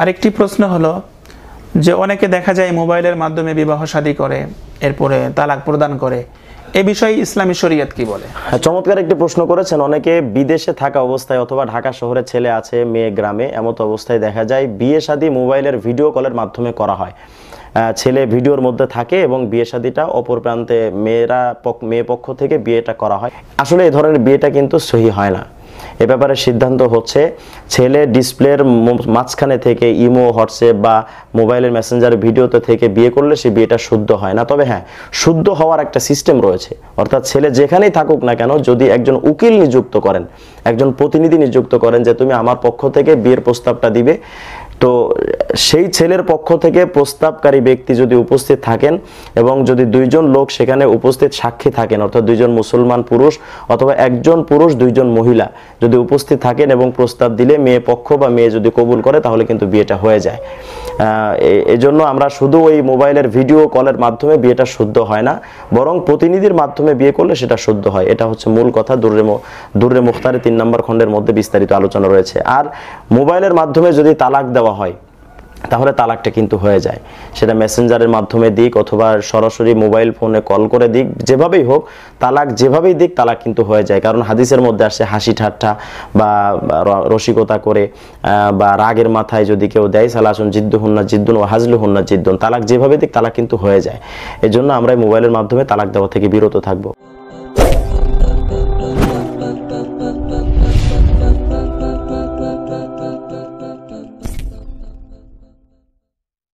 আরেকটি প্রশ্ন হলো যে অনেকে দেখা যায় মোবাইলের মাধ্যমে বিবাহ শাদী করে এরপরে তালাক প্রদান করে এ বিষয়ে ইসলামী শরীয়ত কি বলে হ্যাঁ, চমৎকার একটি প্রশ্ন করেছেন অনেকে বিদেশে থাকা অবস্থায় অথবা ঢাকা শহরে ছেলে আছে মেয়ে গ্রামে এমত অবস্থায় দেখা যায় বিয়ে শাদী মোবাইলের ভিডিও কলের মাধ্যমে করা হয় ছেলে ভিডিওর মধ্যে থাকে এবং বিয়ে শাদিটা অপর প্রান্তে মেয়েরা মেয়ে পক্ষ থেকে বিয়েটা করা হয় আসলে এই ধরনের বিয়েটা কিন্তু সহি হয় না এ ব্যাপারে সিদ্ধান্ত হচ্ছে ছেলে ডিসপ্লের মাঝখানে থেকে ইমো হোয়াটসঅ্যাপ বা মোবাইলের মেসেঞ্জার ভিডিওতে থেকে বিয়ে করলে সে বিয়েটা শুদ্ধ হয় না তবে হ্যাঁ শুদ্ধ হওয়ার একটা সিস্টেম রয়েছে অর্থাৎ ছেলে যেখানেই থাকুক না কেন যদি একজন উকিল নিযুক্ত করেন একজন প্রতিনিধি নিযুক্ত করেন যে তুমি আমার পক্ষ থেকে বিয়ের প্রস্তাবটা দিবে তো সেই ছেলের পক্ষ থেকে প্রস্তাবকারী ব্যক্তি যদি উপস্থিত থাকেন এবং যদি দুইজন লোক সেখানে উপস্থিত সাক্ষী থাকেন অর্থাৎ দুইজন মুসলমান পুরুষ অথবা একজন পুরুষ দুইজন মহিলা যদি উপস্থিত থাকেন এবং প্রস্তাব দিলে মেয়ে পক্ষ বা মেয়ে যদি কবুল করে তাহলে কিন্তু বিয়েটা হয়ে যায় এজন্য আমরা শুধু ওই মোবাইলের ভিডিও কলের মাধ্যমে বিয়েটা শুদ্ধ হয় না বরং প্রতিনিধির মাধ্যমে বিয়ে করলে সেটা শুদ্ধ হয় এটা হচ্ছে মূল কথা দুর্রে দুর্রে মুখতারে তিন নম্বর খণ্ডের মধ্যে বিস্তারিত আলোচনা রয়েছে আর মোবাইলের মাধ্যমে যদি তালাক দেওয়া হয় তাহলে তালাকটা কিন্তু হয়ে যায় সেটা মেসেঞ্জারের মাধ্যমে দিক অথবা সরাসরি মোবাইল ফোনে কল করে দিক যেভাবেই হোক তালাক যেভাবেই দিক তালাক কিন্তু হয়ে যায় কারণ হাদিসের মধ্যে আসে হাসি ঠাট্টা বা রসিকতা করে বা রাগের মাথায় যদি কেউ দেয় সালাসুন জিদ্দু হুন্না জিদ্দুন ও হাজলু হুন্না জিদ্দুন তালাক যেভাবে দিক তালাক কিন্তু হয়ে যায় এজন্য আমরা মোবাইলের মাধ্যমে তালাক দেওয়া থেকে বিরত থাকবো